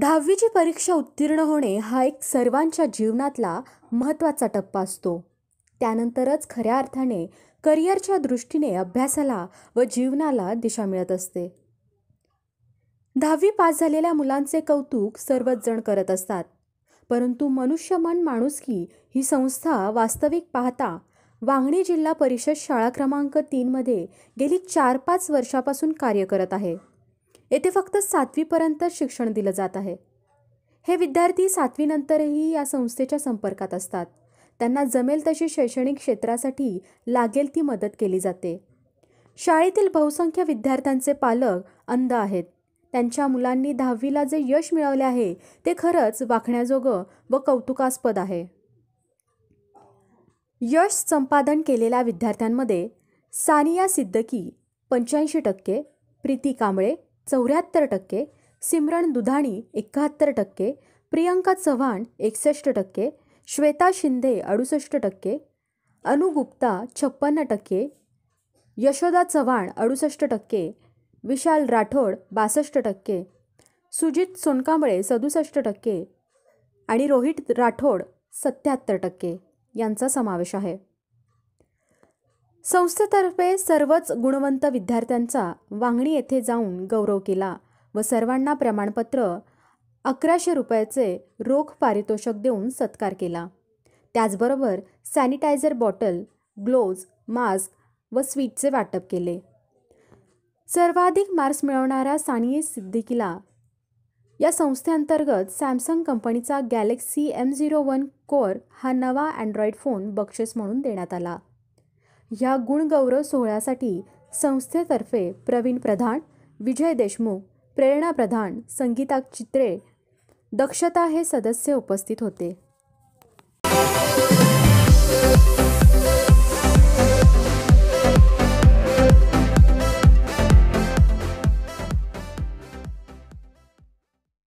दहावीची परीक्षा उत्तीर्ण होणे हा एक सर्वांच्या जीवनातला महत्त्वाचा टप्पा असतो त्यानंतरच खऱ्या अर्थाने करिअरच्या दृष्टीने अभ्यासाला व जीवनाला दिशा मिळत असते दहावी पास झालेल्या मुलांचे कौतुक सर्वच जण करत असतात परंतु मनुष्यमन माणुसकी ही संस्था वास्तविक पाहता वांगणी जिल्हा परिषद शाळा क्रमांक तीनमध्ये गेली चार पाच वर्षापासून कार्य करत आहे येथे फक्त सातवीपर्यंत शिक्षण दिलं जात आहे हे विद्यार्थी सातवीनंतरही या संस्थेच्या संपर्कात असतात त्यांना जमेल तशी शैक्षणिक क्षेत्रासाठी लागेल ती मदत केली जाते शाळेतील बहुसंख्य विद्यार्थ्यांचे पालक अंध आहेत त्यांच्या मुलांनी दहावीला जे यश मिळवले आहे ते खरंच वाखण्याजोगं व कौतुकास्पद आहे यश संपादन केलेल्या विद्यार्थ्यांमध्ये सानिया सिद्दकी पंच्याऐंशी टक्के प्रीती कांबळे चौऱ्याहत्तर टक्के सिमरन दुधाणी एकाहत्तर टक्के प्रियंका चव्हाण एकसष्ट टक्के श्वेता शिंदे अडुसष्ट टक्के अनुगुप्ता छप्पन्न टक्के यशोदा चव्हाण अडुसष्ट टक्के विशाल राठोड बासष्ट टक्के सुजित सोनकांबळे सदुसष्ट टक्के आणि रोहित राठोड सत्याहत्तर टक्के यांचा समावेश आहे संस्थेतर्फे सर्वच गुणवंत विद्यार्थ्यांचा वांगणी येथे जाऊन गौरव केला व सर्वांना प्रमाणपत्र अकराशे रुपयाचे रोख पारितोषिक देऊन सत्कार केला त्याचबरोबर सॅनिटायझर बॉटल ग्लोव्ज मास्क व स्वीटचे वाटप केले सर्वाधिक मार्क्स मिळवणाऱ्या सानिये सिद्दीकीला या संस्थेअंतर्गत सॅमसंग कंपनीचा Galaxy M zero one core हा नवा अँड्रॉइड फोन बक्षीस म्हणून देण्यात आला ह्या गुणगौरव सोहळ्यासाठी संस्थेतर्फे प्रवीण प्रधान विजय देशमुख प्रेरणा प्रधान संगीता चित्रे दक्षता हे सदस्य उपस्थित होते